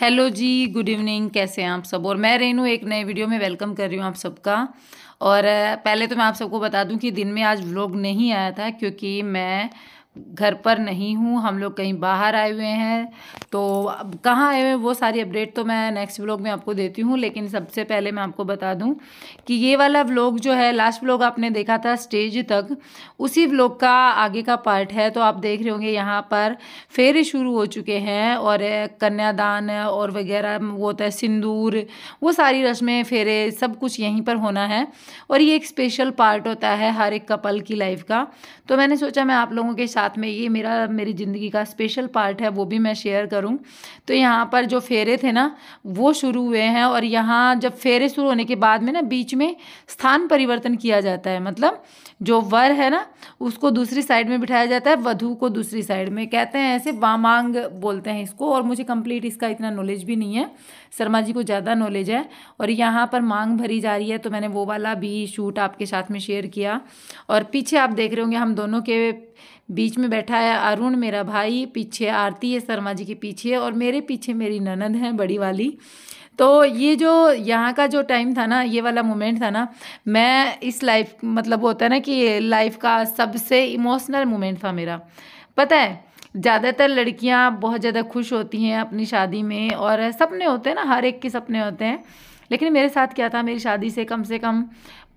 hello जी good evening कैसे हैं आप सब और मैं रेनू एक नए वीडियो में वेलकम कर रही हूँ आप सबका और पहले तो मैं आप सबको बता दूं कि दिन में आज व्लॉग नहीं आया था क्योंकि मैं घर पर नहीं हूँ हम लोग कहीं बाहर आए हुए हैं तो अब कहाँ आए हुए हैं वो सारी अपडेट तो मैं नेक्स्ट व्लॉग में आपको देती हूँ लेकिन सबसे पहले मैं आपको बता दूँ कि ये वाला व्लॉग जो है लास्ट व्लॉग आपने देखा था स्टेज तक उसी व्लॉग का आगे का पार्ट है तो आप देख रहे होंगे यहाँ पर फेरे शुरू हो चुके हैं और कन्यादान और वगैरह वो होता है सिंदूर वो सारी रस्में फेरे सब कुछ यहीं पर होना है और ये एक स्पेशल पार्ट होता है हर एक कपल की लाइफ का तो मैंने सोचा मैं आप लोगों के साथ साथ में ये मेरा मेरी ज़िंदगी का स्पेशल पार्ट है वो भी मैं शेयर करूँ तो यहाँ पर जो फेरे थे ना वो शुरू हुए हैं और यहाँ जब फेरे शुरू होने के बाद में ना बीच में स्थान परिवर्तन किया जाता है मतलब जो वर है ना उसको दूसरी साइड में बिठाया जाता है वधु को दूसरी साइड में कहते हैं ऐसे वामांग बोलते हैं इसको और मुझे कंप्लीट इसका इतना नॉलेज भी नहीं है शर्मा जी को ज़्यादा नॉलेज है और यहाँ पर मांग भरी जा रही है तो मैंने वो वाला भी शूट आपके साथ में शेयर किया और पीछे आप देख रहे होंगे हम दोनों के बीच में बैठा है अरुण मेरा भाई पीछे आरती है शर्मा जी के पीछे और मेरे पीछे मेरी ननद है बड़ी वाली तो ये जो यहाँ का जो टाइम था ना ये वाला मोमेंट था ना मैं इस लाइफ मतलब होता है ना कि लाइफ का सबसे इमोशनल मोमेंट था मेरा पता है ज़्यादातर लड़कियाँ बहुत ज़्यादा खुश होती हैं अपनी शादी में और सपने होते हैं ना हर एक के सपने होते हैं लेकिन मेरे साथ क्या था मेरी शादी से कम से कम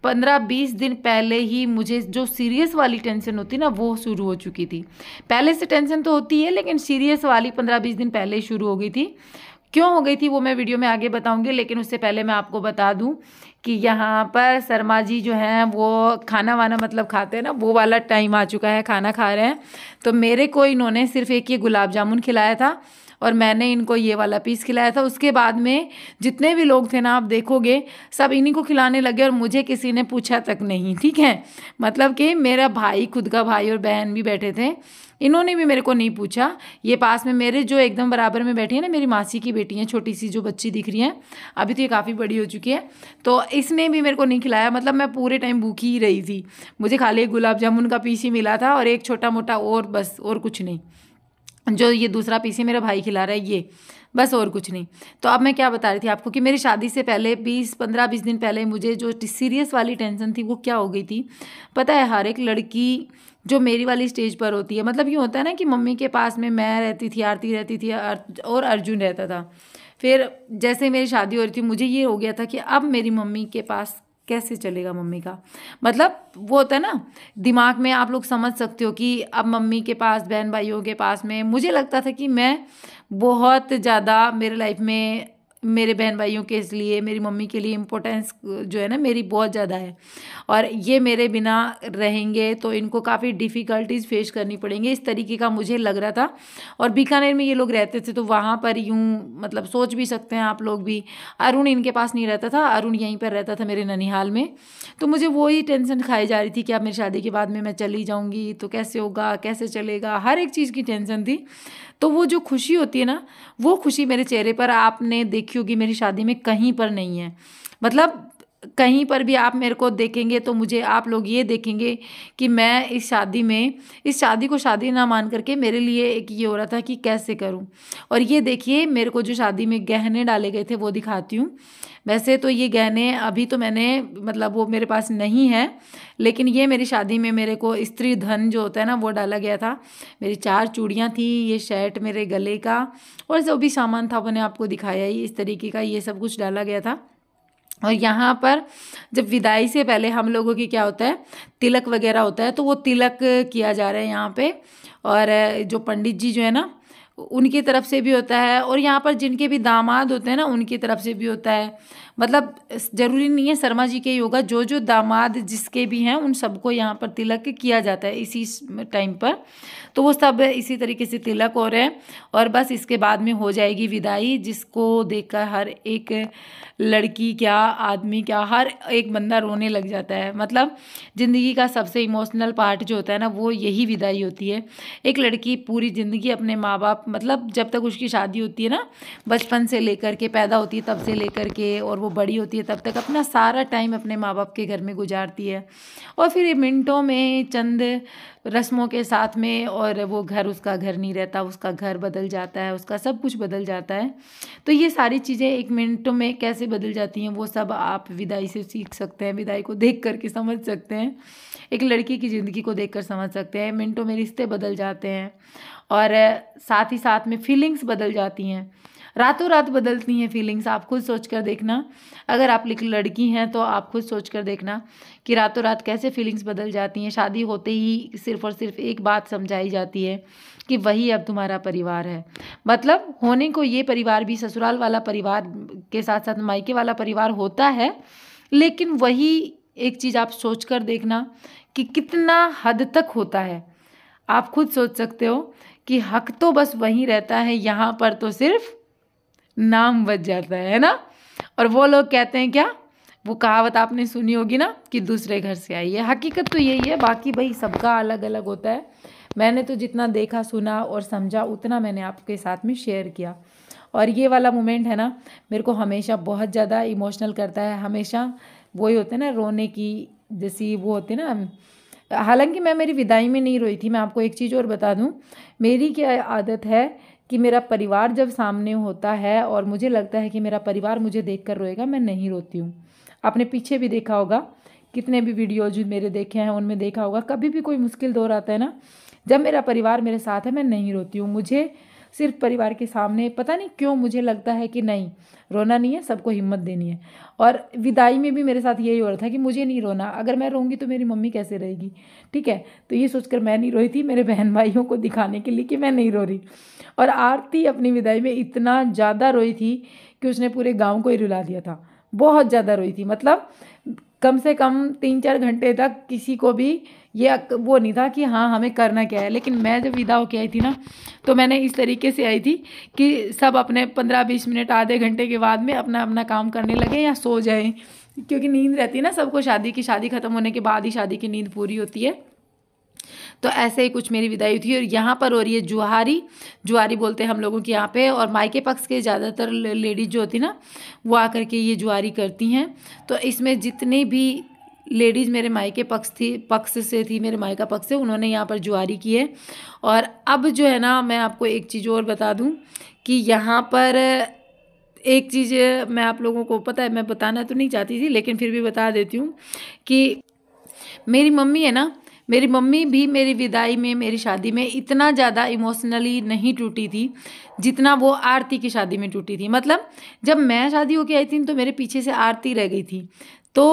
पंद्रह बीस दिन पहले ही मुझे जो सीरियस वाली टेंशन होती ना वो शुरू हो चुकी थी पहले से टेंशन तो होती है लेकिन सीरियस वाली पंद्रह बीस दिन पहले ही शुरू हो गई थी क्यों हो गई थी वो मैं वीडियो में आगे बताऊंगी लेकिन उससे पहले मैं आपको बता दूं कि यहाँ पर शर्मा जी जो हैं वो खाना वाना मतलब खाते हैं ना वो वाला टाइम आ चुका है खाना खा रहे हैं तो मेरे को इन्होंने सिर्फ एक ये गुलाब जामुन खिलाया था और मैंने इनको ये वाला पीस खिलाया था उसके बाद में जितने भी लोग थे ना आप देखोगे सब इन्हीं को खिलाने लगे और मुझे किसी ने पूछा तक नहीं ठीक है मतलब कि मेरा भाई खुद का भाई और बहन भी बैठे थे इन्होंने भी मेरे को नहीं पूछा ये पास में मेरे जो एकदम बराबर में बैठी है ना मेरी मासी की बेटी है छोटी सी जो बच्ची दिख रही है अभी तो ये काफ़ी बड़ी हो चुकी है तो इसने भी मेरे को नहीं खिलाया मतलब मैं पूरे टाइम भूखी ही रही थी मुझे खाली एक गुलाब जामुन का पीस ही मिला था और एक छोटा मोटा और बस और कुछ नहीं जो ये दूसरा पीस मेरा भाई खिला रहा है ये बस और कुछ नहीं तो अब मैं क्या बता रही थी आपको कि मेरी शादी से पहले बीस पंद्रह बीस दिन पहले मुझे जो सीरियस वाली टेंशन थी वो क्या हो गई थी पता है हर एक लड़की जो मेरी वाली स्टेज पर होती है मतलब ये होता है ना कि मम्मी के पास में मैं रहती थी आरती रहती थी और अर्जुन रहता था फिर जैसे मेरी शादी हो रही थी मुझे ये हो गया था कि अब मेरी मम्मी के पास कैसे चलेगा मम्मी का मतलब वो होता है ना दिमाग में आप लोग समझ सकते हो कि अब मम्मी के पास बहन भाइयों के पास में मुझे लगता था कि मैं बहुत ज़्यादा मेरे लाइफ में मेरे बहन भाइयों के लिए मेरी मम्मी के लिए इम्पोर्टेंस जो है ना मेरी बहुत ज़्यादा है और ये मेरे बिना रहेंगे तो इनको काफ़ी डिफ़िकल्टीज़ फेस करनी पड़ेंगी इस तरीके का मुझे लग रहा था और बीकानेर में ये लोग रहते थे तो वहाँ पर यूँ मतलब सोच भी सकते हैं आप लोग भी अरुण इनके पास नहीं रहता था अरुण यहीं पर रहता था मेरे ननिहाल में तो मुझे वही टेंशन खाई जा रही थी कि अब मेरी शादी के बाद में मैं चली जाऊँगी तो कैसे होगा कैसे चलेगा हर एक चीज़ की टेंशन थी तो वो जो खुशी होती है ना वो खुशी मेरे चेहरे पर आपने देखी क्योंकि मेरी शादी में कहीं पर नहीं है मतलब कहीं पर भी आप मेरे को देखेंगे तो मुझे आप लोग ये देखेंगे कि मैं इस शादी में इस शादी को शादी ना मान करके मेरे लिए एक ये हो रहा था कि कैसे करूं और ये देखिए मेरे को जो शादी में गहने डाले गए थे वो दिखाती हूँ वैसे तो ये गहने अभी तो मैंने मतलब वो मेरे पास नहीं है लेकिन ये मेरी शादी में मेरे को स्त्री धन जो होता है ना वो डाला गया था मेरी चार चूड़ियाँ थी ये शर्ट मेरे गले का और जो भी सामान था मैंने आपको दिखाया ही इस तरीके का ये सब कुछ डाला गया था और यहाँ पर जब विदाई से पहले हम लोगों की क्या होता है तिलक वगैरह होता है तो वो तिलक किया जा रहा है यहाँ पे और जो पंडित जी जो है ना उनकी तरफ से भी होता है और यहाँ पर जिनके भी दामाद होते हैं ना उनकी तरफ से भी होता है मतलब ज़रूरी नहीं है शर्मा जी के योगा जो जो दामाद जिसके भी हैं उन सबको यहाँ पर तिलक किया जाता है इसी टाइम पर तो वो सब इसी तरीके से तिलक हो रहे हैं और बस इसके बाद में हो जाएगी विदाई जिसको देखकर हर एक लड़की क्या आदमी क्या हर एक बंदा रोने लग जाता है मतलब ज़िंदगी का सबसे इमोशनल पार्ट जो होता है ना वो यही विदाई होती है एक लड़की पूरी ज़िंदगी अपने माँ बाप मतलब जब तक उसकी शादी होती है ना बचपन से लेकर के पैदा होती है तब से लेकर के और वो वो बड़ी होती है तब तक अपना सारा टाइम अपने माँ बाप के घर में गुजारती है और फिर मिनटों में चंद रस्मों के साथ में और वो घर उसका घर नहीं रहता उसका घर बदल जाता है उसका सब कुछ बदल जाता है तो ये सारी चीज़ें एक मिनटों में कैसे बदल जाती हैं वो सब आप विदाई से सीख सकते हैं विदाई को देख करके समझ सकते हैं एक लड़की की ज़िंदगी को देख कर समझ सकते हैं मिनटों में रिश्ते बदल जाते हैं और साथ ही साथ में फीलिंग्स बदल जाती हैं रातों रात बदलती हैं फीलिंग्स आप खुद सोच कर देखना अगर आप लड़की हैं तो आप खुद सोच कर देखना कि रातों रात कैसे फीलिंग्स बदल जाती हैं शादी होते ही सिर्फ और सिर्फ एक बात समझाई जाती है कि वही अब तुम्हारा परिवार है मतलब होने को ये परिवार भी ससुराल वाला परिवार के साथ साथ मायके वाला परिवार होता है लेकिन वही एक चीज़ आप सोच कर देखना कि कितना हद तक होता है आप खुद सोच सकते हो कि हक तो बस वहीं रहता है यहाँ पर तो सिर्फ नाम बच जाता है, है ना और वो लोग कहते हैं क्या वो कहावत आपने सुनी होगी ना कि दूसरे घर से आई है हकीकत तो यही है बाकी भाई सबका अलग अलग होता है मैंने तो जितना देखा सुना और समझा उतना मैंने आपके साथ में शेयर किया और ये वाला मोमेंट है ना मेरे को हमेशा बहुत ज़्यादा इमोशनल करता है हमेशा वही होते हैं ना रोने की जैसी वो होती है ना हालांकि मैं मेरी विदाई में नहीं रोई थी मैं आपको एक चीज़ और बता दूं मेरी क्या आदत है कि मेरा परिवार जब सामने होता है और मुझे लगता है कि मेरा परिवार मुझे देख कर रोएगा मैं नहीं रोती हूँ आपने पीछे भी देखा होगा कितने भी वीडियोज मेरे देखे हैं उनमें देखा होगा कभी भी कोई मुश्किल दौर आता है ना जब मेरा परिवार मेरे साथ है मैं नहीं रोती हूँ मुझे सिर्फ परिवार के सामने पता नहीं क्यों मुझे लगता है कि नहीं रोना नहीं है सबको हिम्मत देनी है और विदाई में भी मेरे साथ यही हो रहा था कि मुझे नहीं रोना अगर मैं रोऊंगी तो मेरी मम्मी कैसे रहेगी ठीक है तो ये सोचकर मैं नहीं रोई थी मेरे बहन भाइयों को दिखाने के लिए कि मैं नहीं रो रही और आरती अपनी विदाई में इतना ज़्यादा रोई थी कि उसने पूरे गाँव को ही रुला दिया था बहुत ज़्यादा रोई थी मतलब कम से कम तीन चार घंटे तक किसी को भी ये वो नहीं था कि हाँ हमें करना क्या है लेकिन मैं जब विदा होके आई थी ना तो मैंने इस तरीके से आई थी कि सब अपने पंद्रह बीस मिनट आधे घंटे के बाद में अपना अपना काम करने लगे या सो जाएं क्योंकि नींद रहती है ना सबको शादी की शादी ख़त्म होने के बाद ही शादी की नींद पूरी होती है तो ऐसे ही कुछ मेरी विदाई थी और यहाँ पर हो रही है जुहारी जुहारी बोलते हैं हम लोगों के यहाँ पे और मायके पक्ष के ज़्यादातर लेडीज जो होती ना वो आकर के ये जुहारी करती हैं तो इसमें जितने भी लेडीज़ मेरे मायके पक्ष थी पक्ष से थी मेरे मायका पक्ष से उन्होंने यहाँ पर जुआरी की है और अब जो है ना मैं आपको एक चीज़ और बता दूँ कि यहाँ पर एक चीज़ मैं आप लोगों को पता है मैं बताना तो नहीं चाहती थी लेकिन फिर भी बता देती हूँ कि मेरी मम्मी है ना मेरी मम्मी भी मेरी विदाई में मेरी शादी में इतना ज़्यादा इमोशनली नहीं टूटी थी जितना वो आरती की शादी में टूटी थी मतलब जब मैं शादी होके आई थी तो मेरे पीछे से आरती रह गई थी तो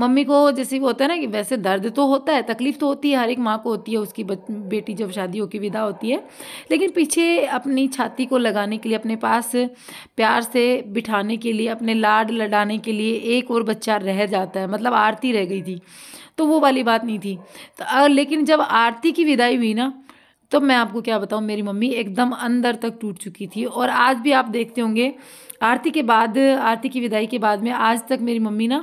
मम्मी को जैसे वो होता है ना कि वैसे दर्द तो होता है तकलीफ़ तो होती है हर एक माँ को होती है उसकी बेटी जब शादी होकर विदा होती है लेकिन पीछे अपनी छाती को लगाने के लिए अपने पास प्यार से बिठाने के लिए अपने लाड लड़ाने के लिए एक और बच्चा रह जाता है मतलब आरती रह गई थी तो वो वाली बात नहीं थी तो लेकिन जब आरती की विदाई हुई ना तो मैं आपको क्या बताऊँ मेरी मम्मी एकदम अंदर तक टूट चुकी थी और आज भी आप देखते होंगे आरती के बाद आरती की विदाई के बाद में आज तक मेरी मम्मी ना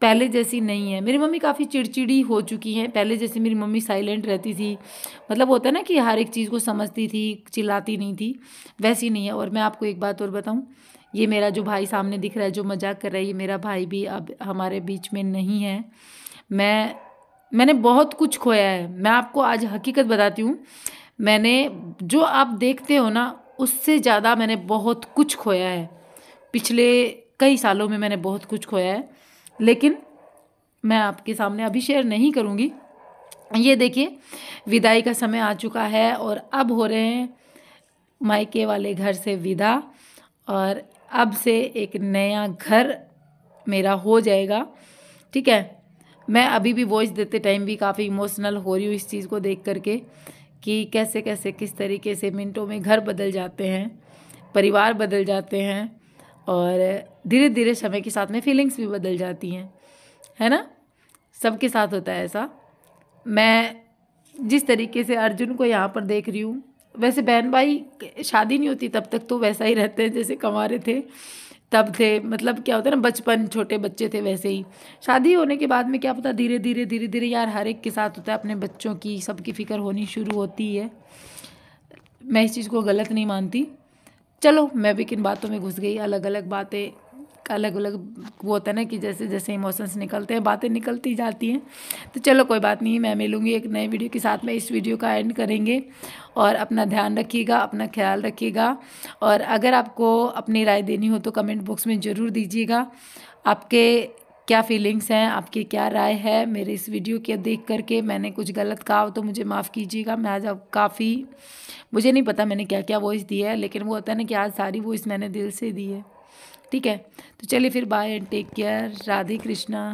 पहले जैसी नहीं है मेरी मम्मी काफ़ी चिड़चिड़ी हो चुकी हैं पहले जैसे मेरी मम्मी साइलेंट रहती थी मतलब होता है ना कि हर एक चीज़ को समझती थी चिल्लाती नहीं थी वैसी नहीं है और मैं आपको एक बात और बताऊँ ये मेरा जो भाई सामने दिख रहा है जो मजाक कर रहा है ये मेरा भाई भी अब हमारे बीच में नहीं है मैं मैंने बहुत कुछ खोया है मैं आपको आज हकीकत बताती हूँ मैंने जो आप देखते हो ना उससे ज़्यादा मैंने बहुत कुछ खोया है पिछले कई सालों में मैंने बहुत कुछ खोया है लेकिन मैं आपके सामने अभी शेयर नहीं करूँगी ये देखिए विदाई का समय आ चुका है और अब हो रहे हैं मायके वाले घर से विदा और अब से एक नया घर मेरा हो जाएगा ठीक है मैं अभी भी वॉइस देते टाइम भी काफ़ी इमोशनल हो रही हूँ इस चीज़ को देख करके कि कैसे कैसे किस तरीके से मिनटों में घर बदल जाते हैं परिवार बदल जाते हैं और धीरे धीरे समय के साथ में फीलिंग्स भी बदल जाती हैं है ना सबके साथ होता है ऐसा मैं जिस तरीके से अर्जुन को यहाँ पर देख रही हूँ वैसे बहन भाई शादी नहीं होती तब तक तो वैसा ही रहते हैं जैसे कमा रहे थे तब थे मतलब क्या होता है ना बचपन छोटे बच्चे थे वैसे ही शादी होने के बाद में क्या पता धीरे धीरे धीरे धीरे यार हर एक के साथ होता है अपने बच्चों की सबकी फ़िक्र होनी शुरू होती है मैं इस चीज़ को गलत नहीं मानती चलो मैं भी किन बातों में घुस गई अलग अलग बातें अलग अलग वो होता है ना कि जैसे जैसे इमोशंस निकलते हैं बातें निकलती जाती हैं तो चलो कोई बात नहीं मैं मिलूँगी एक नए वीडियो के साथ में इस वीडियो का एंड करेंगे और अपना ध्यान रखिएगा अपना ख्याल रखिएगा और अगर आपको अपनी राय देनी हो तो कमेंट बॉक्स में ज़रूर दीजिएगा आपके क्या फीलिंग्स हैं आपकी क्या राय है मेरे इस वीडियो के देख करके मैंने कुछ गलत कहा हो तो मुझे माफ़ कीजिएगा मैं आज अब काफ़ी मुझे नहीं पता मैंने क्या क्या वॉइस दी है लेकिन वो होता है ना कि आज सारी वॉइस मैंने दिल से दी है ठीक है तो चलिए फिर bye and take care Radhe Krishna